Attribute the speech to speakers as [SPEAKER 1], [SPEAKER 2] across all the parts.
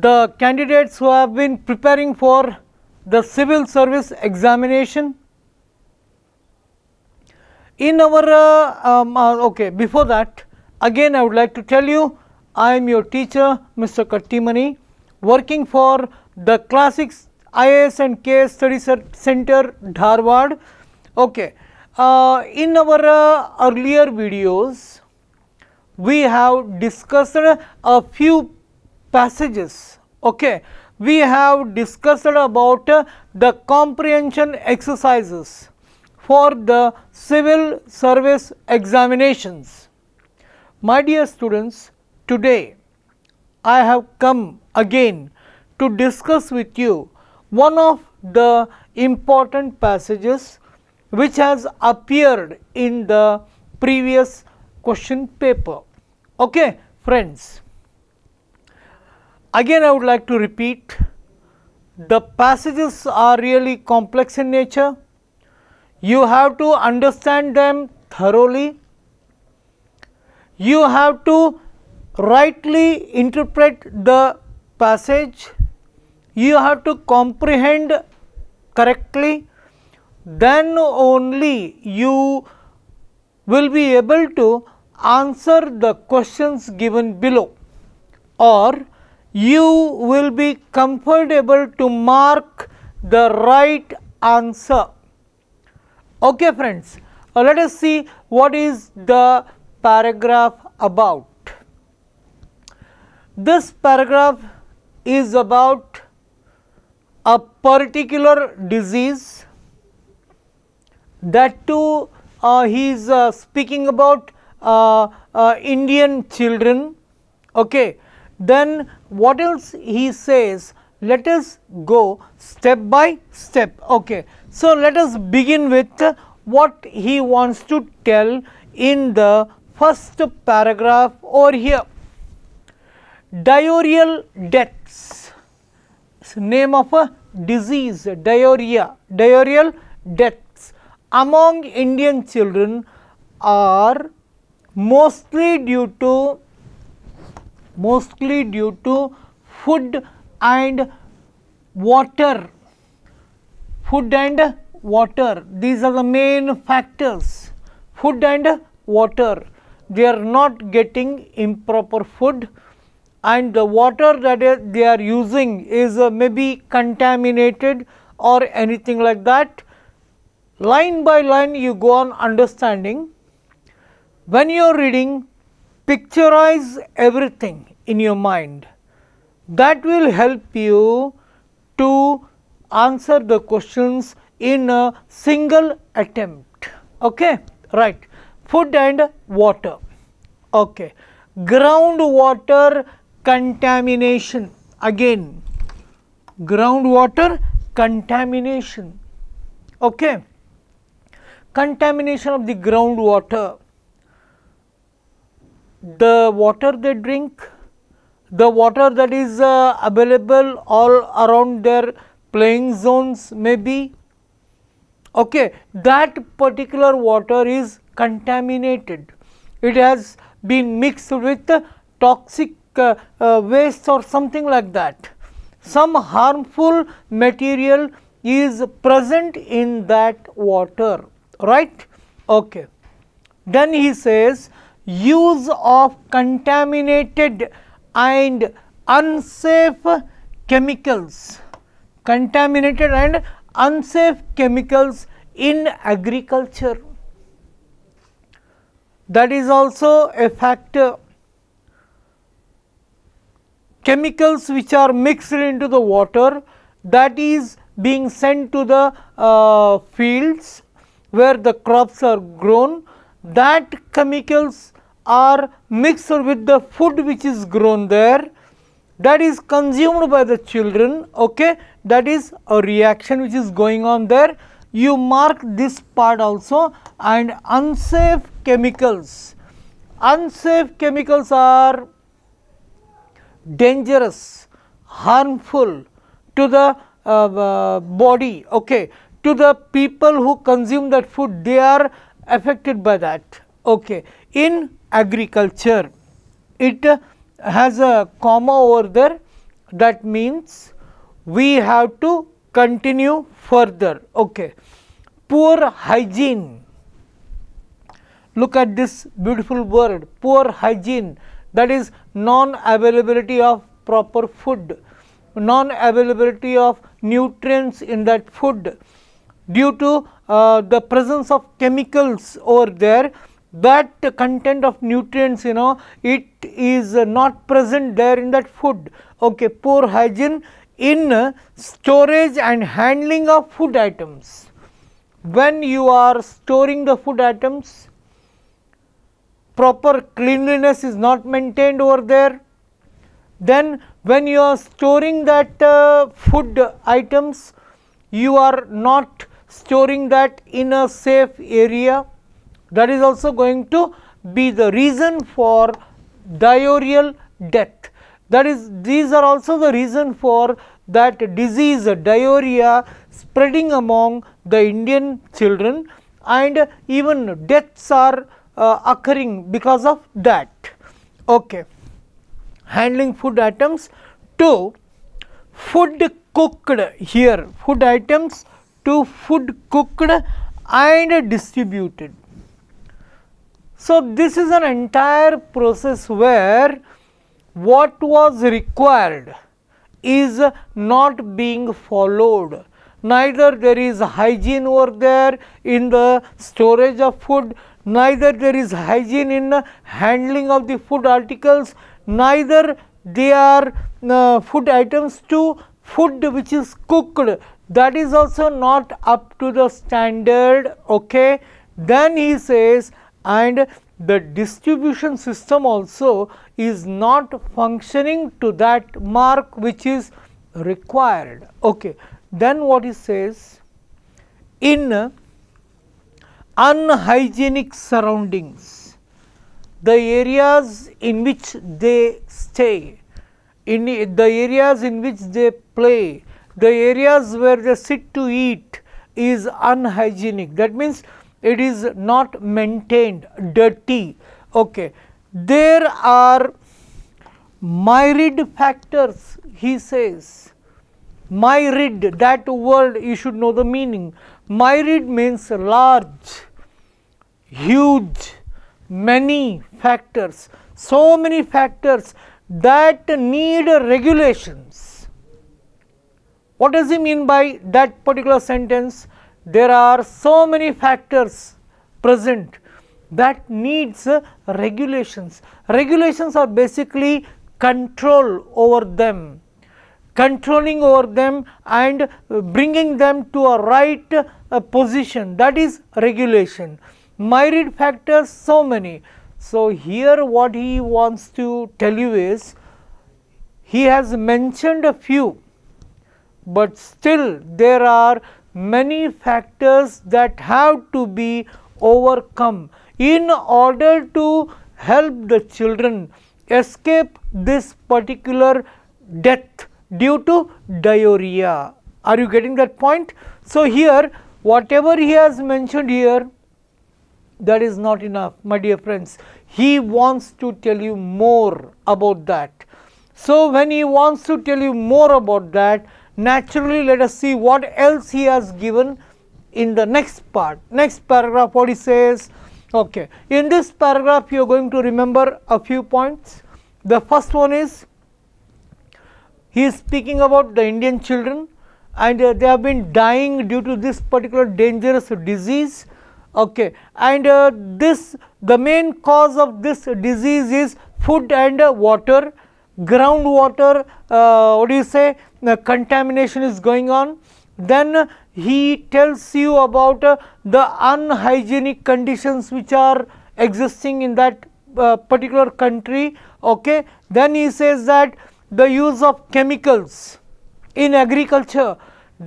[SPEAKER 1] The candidates who have been preparing for the civil service examination. In our, uh, um, uh, okay, before that, again I would like to tell you, I am your teacher, Mr. Kattimani, working for the classics IAS and KS Study Center Dharwad. Okay. Uh, in our uh, earlier videos, we have discussed a few passages. Okay. We have discussed about uh, the comprehension exercises for the civil service examinations. My dear students, today I have come again to discuss with you one of the important passages which has appeared in the previous question paper. Okay, friends. Again, I would like to repeat the passages are really complex in nature. You have to understand them thoroughly. You have to rightly interpret the passage you have to comprehend correctly then only you will be able to answer the questions given below or you will be comfortable to mark the right answer. Okay friends, uh, let us see what is the paragraph about. This paragraph is about a particular disease that too uh, he is uh, speaking about uh, uh, Indian children. Okay. Then what else he says? Let us go step by step. Okay. So, let us begin with what he wants to tell in the first paragraph or here diurnal deaths it's name of a disease diarrhea, diarrheal deaths among Indian children are mostly due to mostly due to food and water food and water these are the main factors food and water they are not getting improper food and the water that they are using is uh, maybe contaminated or anything like that. Line by line you go on understanding. When you are reading, picturize everything in your mind. That will help you to answer the questions in a single attempt. Okay, right. Food and water. Okay. Groundwater contamination again groundwater contamination okay contamination of the groundwater the water they drink the water that is uh, available all around their playing zones maybe okay that particular water is contaminated it has been mixed with toxic uh, uh, waste or something like that. Some harmful material is present in that water, right? Okay. Then he says use of contaminated and unsafe chemicals, contaminated and unsafe chemicals in agriculture. That is also a factor chemicals which are mixed into the water that is being sent to the uh, fields where the crops are grown that chemicals are mixed with the food which is grown there that is consumed by the children okay that is a reaction which is going on there you mark this part also and unsafe chemicals unsafe chemicals are dangerous, harmful to the uh, uh, body, okay, to the people who consume that food, they are affected by that. Okay. In agriculture, it has a comma over there that means we have to continue further. Okay. Poor hygiene, look at this beautiful word poor hygiene that is non availability of proper food, non availability of nutrients in that food due to uh, the presence of chemicals over there that content of nutrients you know it is not present there in that food okay poor hygiene in storage and handling of food items when you are storing the food items proper cleanliness is not maintained over there. Then when you are storing that uh, food items, you are not storing that in a safe area. That is also going to be the reason for diarrheal death. That is, these are also the reason for that disease diarrhea spreading among the Indian children and even deaths are uh, occurring because of that. Okay. Handling food items to food cooked here food items to food cooked and distributed. So, this is an entire process where what was required is not being followed neither there is hygiene over there in the storage of food neither there is hygiene in uh, handling of the food articles, neither they are uh, food items to food which is cooked that is also not up to the standard okay then he says and the distribution system also is not functioning to that mark which is required okay then what he says in unhygienic surroundings, the areas in which they stay, in the areas in which they play, the areas where they sit to eat is unhygienic. That means, it is not maintained, dirty. Okay. There are myriad factors, he says. Myriad, that word you should know the meaning. Myriad means large, huge, many factors, so many factors that need regulations. What does he mean by that particular sentence? There are so many factors present that needs regulations. Regulations are basically control over them controlling over them and uh, bringing them to a right uh, position that is regulation. Myriad factors so many. So, here what he wants to tell you is he has mentioned a few, but still there are many factors that have to be overcome in order to help the children escape this particular death due to diarrhea. Are you getting that point? So, here whatever he has mentioned here that is not enough my dear friends. He wants to tell you more about that. So, when he wants to tell you more about that naturally let us see what else he has given in the next part. Next paragraph what he says okay. In this paragraph you are going to remember a few points. The first one is he is speaking about the Indian children and uh, they have been dying due to this particular dangerous disease. Okay. And uh, this the main cause of this disease is food and uh, water, groundwater, uh, what do you say, uh, contamination is going on. Then uh, he tells you about the unhygienic conditions which are existing in that particular country. Okay. Then he says that the use of chemicals in agriculture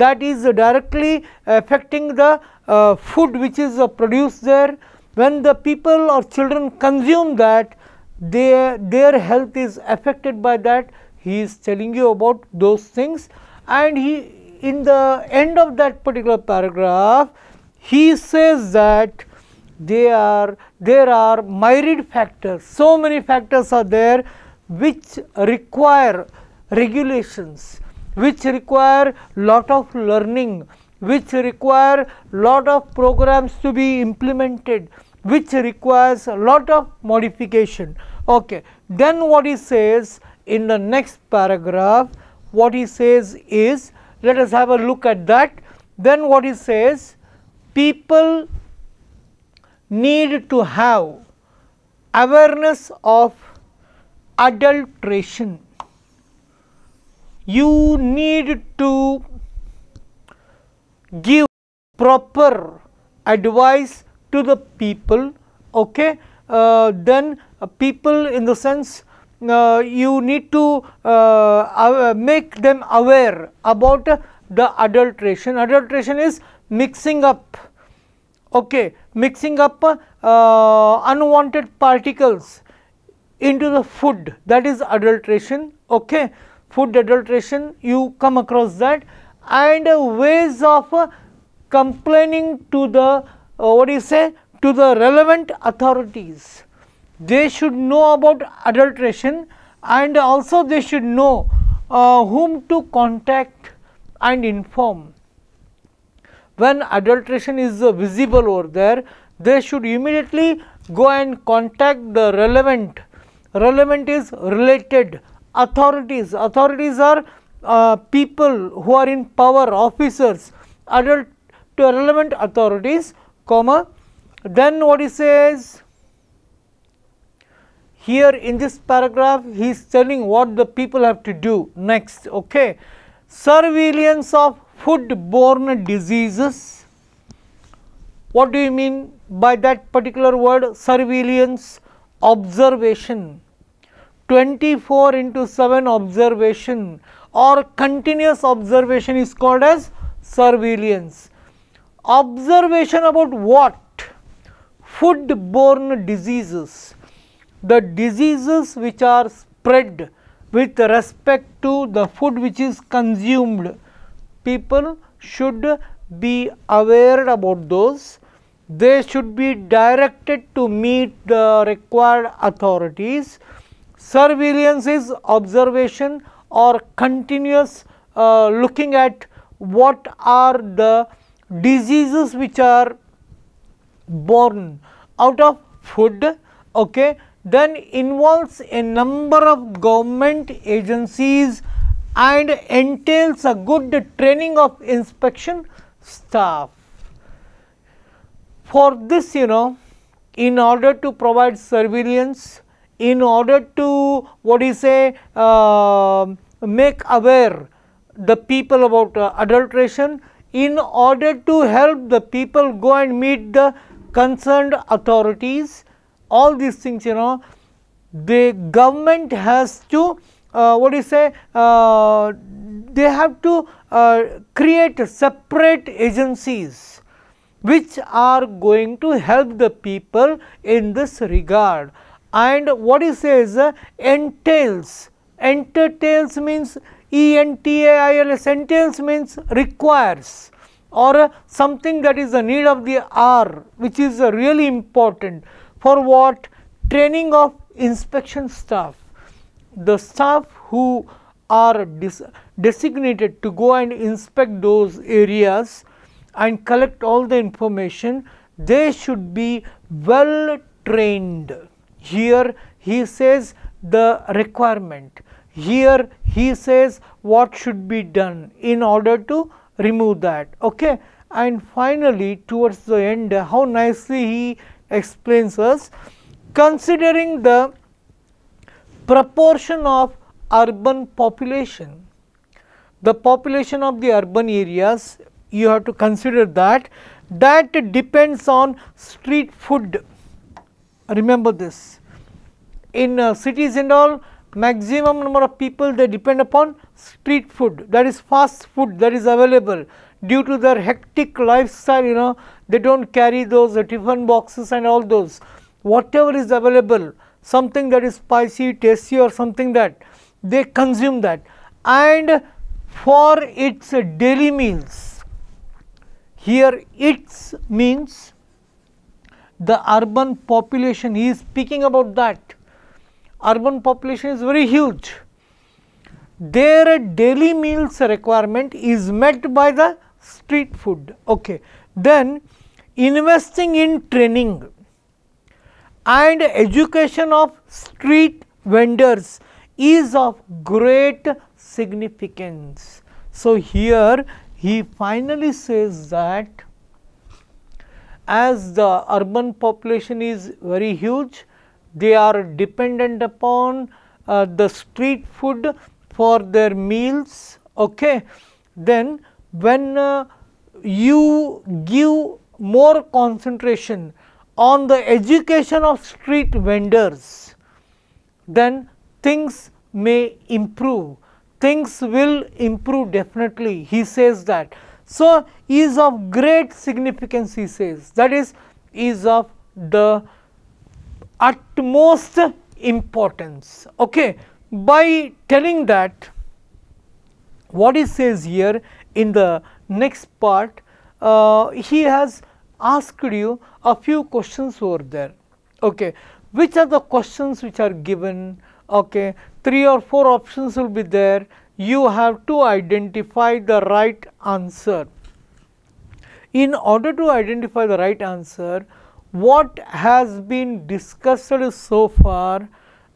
[SPEAKER 1] that is directly affecting the uh, food which is uh, produced there. When the people or children consume that, their, their health is affected by that. He is telling you about those things and he in the end of that particular paragraph, he says that they are, there are myriad factors, so many factors are there which require regulations, which require lot of learning, which require lot of programs to be implemented, which requires a lot of modification. Okay. Then what he says in the next paragraph, what he says is let us have a look at that. Then what he says people need to have awareness of adulteration. You need to give proper advice to the people, okay. Uh, then uh, people in the sense uh, you need to uh, uh, make them aware about uh, the adulteration. Adulteration is mixing up, okay, mixing up unwanted particles into the food that is adulteration okay food adulteration you come across that and uh, ways of uh, complaining to the uh, what do you say to the relevant authorities they should know about adulteration and also they should know uh, whom to contact and inform when adulteration is uh, visible over there they should immediately go and contact the relevant relevant is related authorities authorities are uh, people who are in power officers adult to relevant authorities comma then what he says here in this paragraph he is telling what the people have to do next okay surveillance of foodborne diseases what do you mean by that particular word surveillance observation 24 into 7 observation or continuous observation is called as surveillance. Observation about what? Food borne diseases, the diseases which are spread with respect to the food which is consumed. People should be aware about those. They should be directed to meet the required authorities Surveillance is observation or continuous uh, looking at what are the diseases which are born out of food okay then involves a number of government agencies and entails a good training of inspection staff for this you know in order to provide surveillance in order to what do you say uh, make aware the people about uh, adulteration in order to help the people go and meet the concerned authorities all these things you know the government has to uh, what do you say uh, they have to uh, create separate agencies which are going to help the people in this regard and what he says entails entails means E N T A I L S entails means requires or something that is the need of the R which is really important for what training of inspection staff the staff who are designated to go and inspect those areas and collect all the information they should be well trained here he says the requirement, here he says what should be done in order to remove that. Okay? And finally, towards the end how nicely he explains us considering the proportion of urban population, the population of the urban areas you have to consider that that depends on street food remember this. In uh, cities and all maximum number of people they depend upon street food that is fast food that is available due to their hectic lifestyle you know they do not carry those uh, tiffin boxes and all those whatever is available something that is spicy tasty or something that they consume that and for its uh, daily meals here its means the urban population. He is speaking about that. Urban population is very huge. Their daily meals requirement is met by the street food. Okay. Then investing in training and education of street vendors is of great significance. So, here he finally says that as the urban population is very huge, they are dependent upon uh, the street food for their meals. Okay. Then when uh, you give more concentration on the education of street vendors, then things may improve. Things will improve definitely. He says that so, is of great significance he says that is is of the utmost importance. Okay. By telling that what he says here in the next part uh, he has asked you a few questions over there. Okay. Which are the questions which are given okay, 3 or 4 options will be there you have to identify the right answer. In order to identify the right answer, what has been discussed so far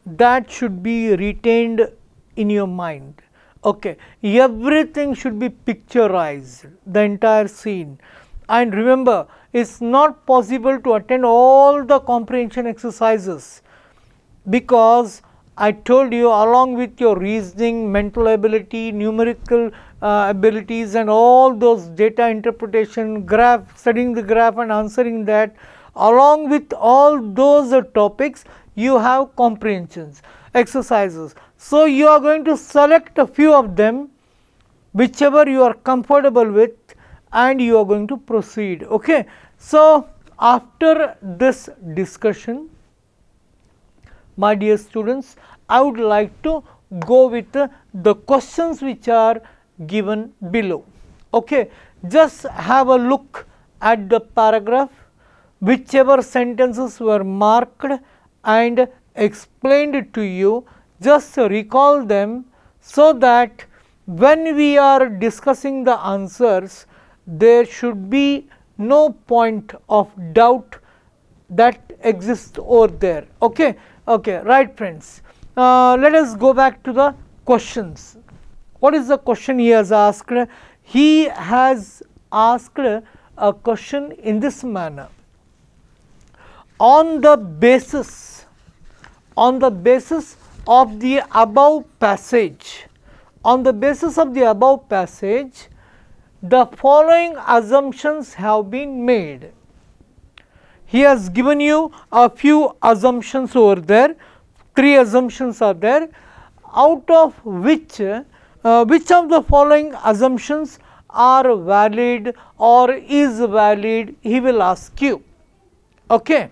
[SPEAKER 1] that should be retained in your mind. Okay, everything should be picturized, the entire scene. And remember, it's not possible to attend all the comprehension exercises because I told you along with your reasoning, mental ability, numerical uh, abilities and all those data interpretation, graph, studying the graph and answering that along with all those uh, topics you have comprehensions, exercises. So, you are going to select a few of them whichever you are comfortable with and you are going to proceed. Okay. So, after this discussion my dear students, I would like to go with uh, the questions which are given below. Okay. Just have a look at the paragraph, whichever sentences were marked and explained to you, just recall them so that when we are discussing the answers, there should be no point of doubt that exists over there. Okay. Okay, right friends. Uh, let us go back to the questions. What is the question he has asked? He has asked a question in this manner. On the basis, on the basis of the above passage, on the basis of the above passage, the following assumptions have been made he has given you a few assumptions over there, three assumptions are there out of which uh, which of the following assumptions are valid or is valid he will ask you. Okay.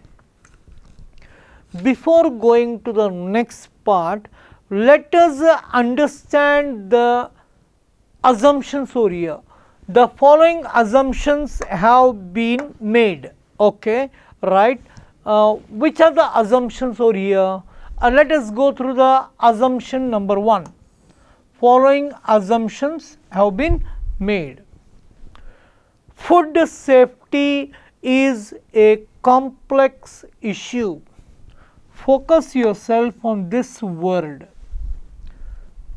[SPEAKER 1] Before going to the next part let us understand the assumptions over here. The following assumptions have been made. Okay right. Uh, which are the assumptions over here? Uh, let us go through the assumption number 1. Following assumptions have been made. Food safety is a complex issue. Focus yourself on this word.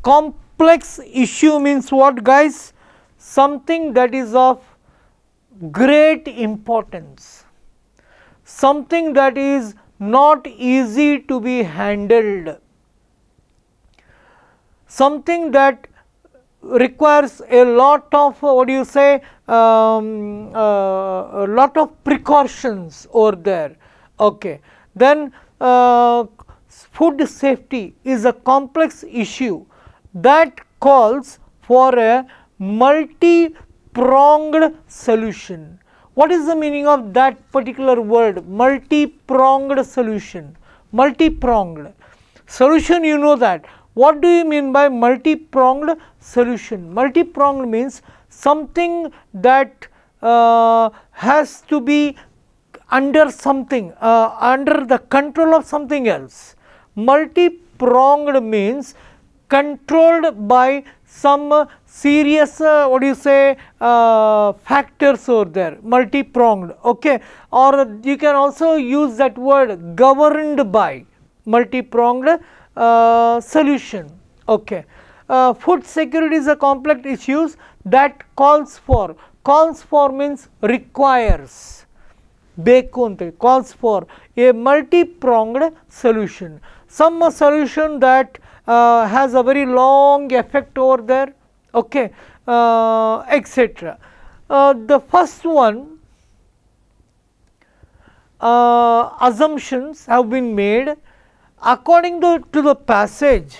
[SPEAKER 1] Complex issue means what guys? Something that is of great importance something that is not easy to be handled, something that requires a lot of what do you say um, uh, a lot of precautions over there okay then uh, food safety is a complex issue that calls for a multi pronged solution what is the meaning of that particular word multi-pronged solution? Multi-pronged solution you know that. What do you mean by multi-pronged solution? Multi-pronged means something that uh, has to be under something, uh, under the control of something else. Multi-pronged means controlled by some serious uh, what do you say uh, factors over there multi pronged okay or you can also use that word governed by multi pronged uh, solution okay uh, food security is a complex issues that calls for calls for means requires ಬೇಕು ಅಂತ calls for a multi pronged solution, some solution that uh, has a very long effect over there okay uh, etc uh, the first one uh, assumptions have been made according to, to the passage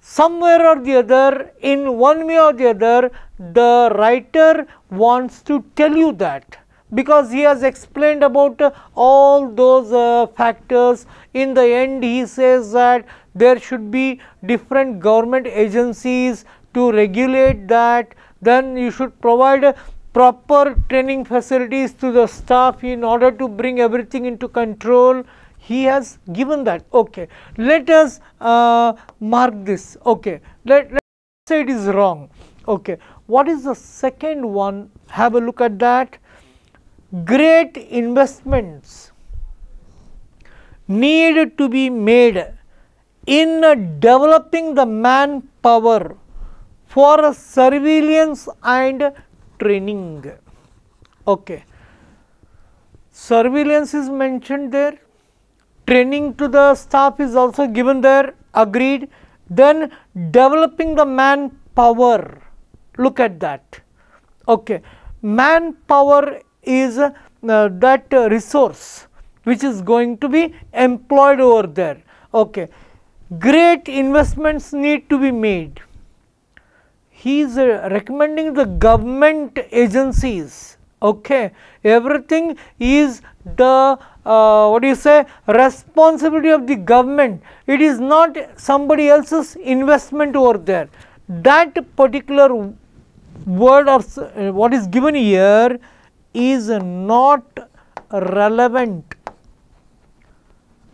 [SPEAKER 1] somewhere or the other in one way or the other the writer wants to tell you that because he has explained about uh, all those uh, factors. In the end he says that there should be different government agencies to regulate that, then you should provide uh, proper training facilities to the staff in order to bring everything into control he has given that okay let us uh, mark this okay let, let say it is wrong okay what is the second one have a look at that great investments need to be made in developing the manpower for surveillance and training. Okay. Surveillance is mentioned there, training to the staff is also given there, agreed. Then developing the manpower, look at that. Okay. Manpower is uh, that resource which is going to be employed over there. Okay. Great investments need to be made. He is uh, recommending the government agencies. Okay. Everything is the uh, what do you say responsibility of the government. It is not somebody else's investment over there. That particular word or uh, what is given here is not relevant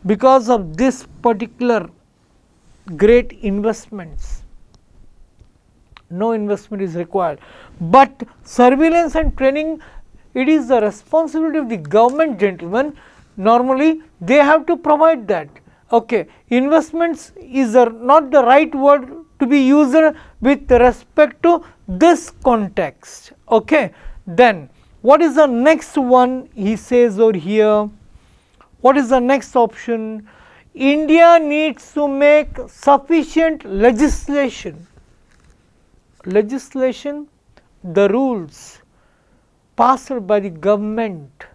[SPEAKER 1] because of this particular great investments no investment is required but surveillance and training it is the responsibility of the government gentlemen normally they have to provide that okay investments is a, not the right word to be used with respect to this context okay then what is the next one he says over here? What is the next option? India needs to make sufficient legislation, legislation, the rules passed by the government,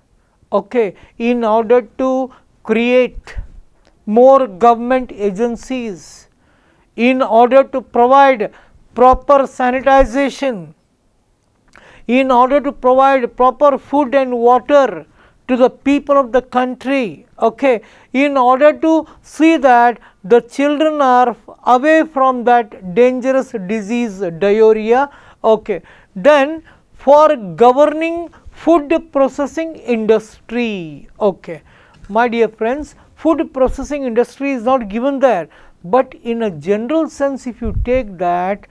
[SPEAKER 1] okay, in order to create more government agencies, in order to provide proper sanitization, in order to provide proper food and water to the people of the country okay in order to see that the children are away from that dangerous disease diarrhea okay then for governing food processing industry okay my dear friends food processing industry is not given there but in a general sense if you take that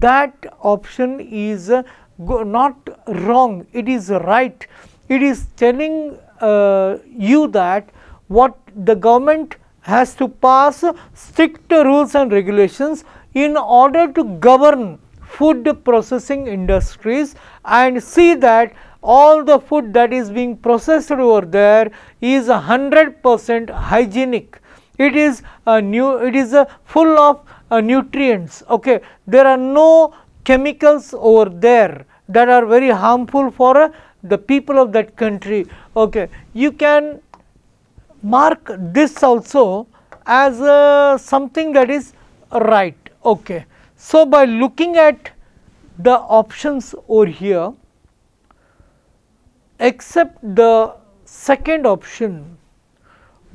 [SPEAKER 1] that option is not wrong, it is right. It is telling uh, you that what the government has to pass strict rules and regulations in order to govern food processing industries and see that all the food that is being processed over there is 100 percent hygienic. It is a new, it is a full of uh, nutrients. Okay, there are no chemicals over there that are very harmful for uh, the people of that country. Okay. You can mark this also as uh, something that is right. Okay. So, by looking at the options over here except the second option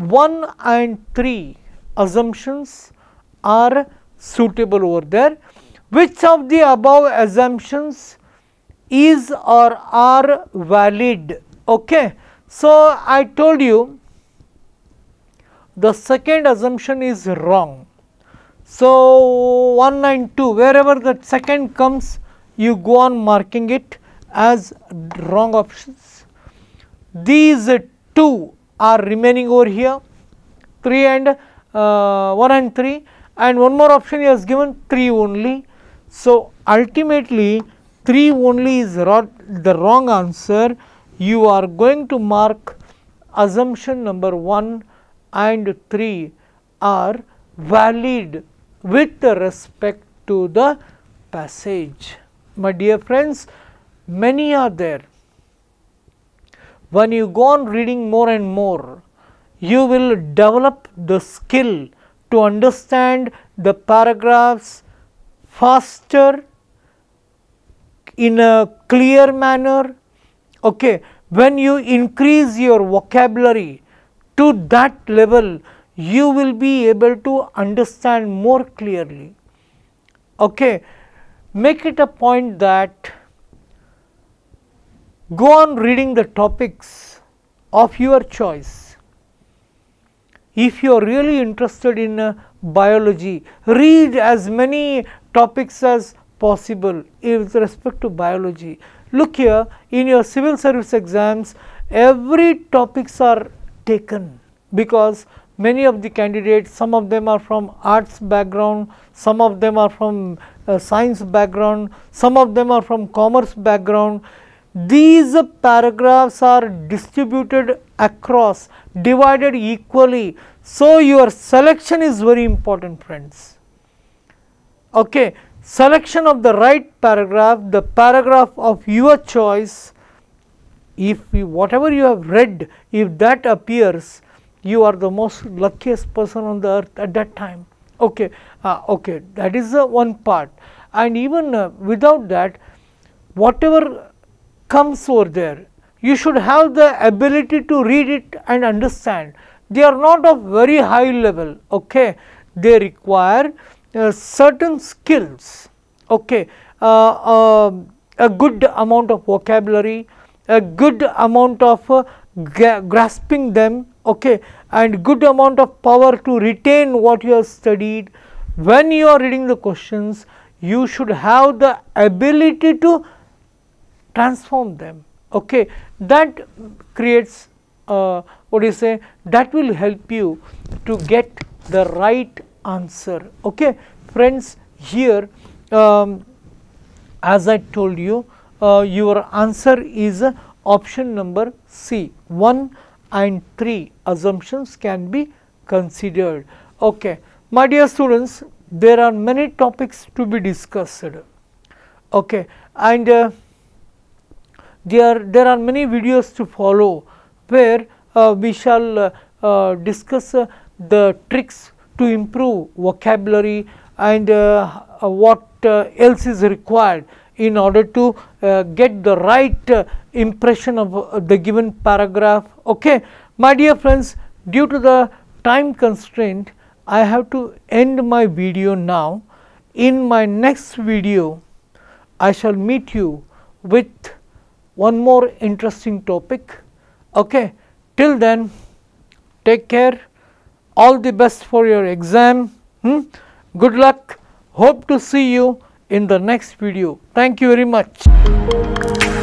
[SPEAKER 1] 1 and 3 assumptions are suitable over there. Which of the above assumptions is or are valid. Okay. So, I told you the second assumption is wrong. So, 192 wherever the second comes you go on marking it as wrong options. These two are remaining over here 3 and uh, 1 and 3 and one more option he has given 3 only. So, ultimately 3 only is the wrong answer, you are going to mark assumption number 1 and 3 are valid with respect to the passage. My dear friends, many are there. When you go on reading more and more, you will develop the skill to understand the paragraphs faster in a clear manner. Okay. When you increase your vocabulary to that level, you will be able to understand more clearly. Okay. Make it a point that go on reading the topics of your choice. If you are really interested in uh, biology, read as many topics as possible with respect to biology. Look here in your civil service exams every topics are taken because many of the candidates some of them are from arts background, some of them are from uh, science background, some of them are from commerce background. These paragraphs are distributed across divided equally. So, your selection is very important friends. Okay selection of the right paragraph, the paragraph of your choice, if you, whatever you have read, if that appears, you are the most luckiest person on the earth at that time. Okay, uh, okay, that is the one part. And even uh, without that, whatever comes over there, you should have the ability to read it and understand. They are not of very high level. Okay, they require uh, certain skills, okay, uh, uh, a good amount of vocabulary, a good amount of uh, grasping them okay, and good amount of power to retain what you have studied. When you are reading the questions, you should have the ability to transform them. Okay, that creates uh, what do you say that will help you to get the right answer okay friends here um, as I told you uh, your answer is option number C 1 and 3 assumptions can be considered okay my dear students there are many topics to be discussed okay and uh, there there are many videos to follow where uh, we shall uh, uh, discuss the tricks to improve vocabulary and uh, what uh, else is required in order to uh, get the right impression of the given paragraph. Okay. My dear friends, due to the time constraint, I have to end my video now. In my next video, I shall meet you with one more interesting topic. Okay. Till then, take care all the best for your exam hmm? good luck hope to see you in the next video thank you very much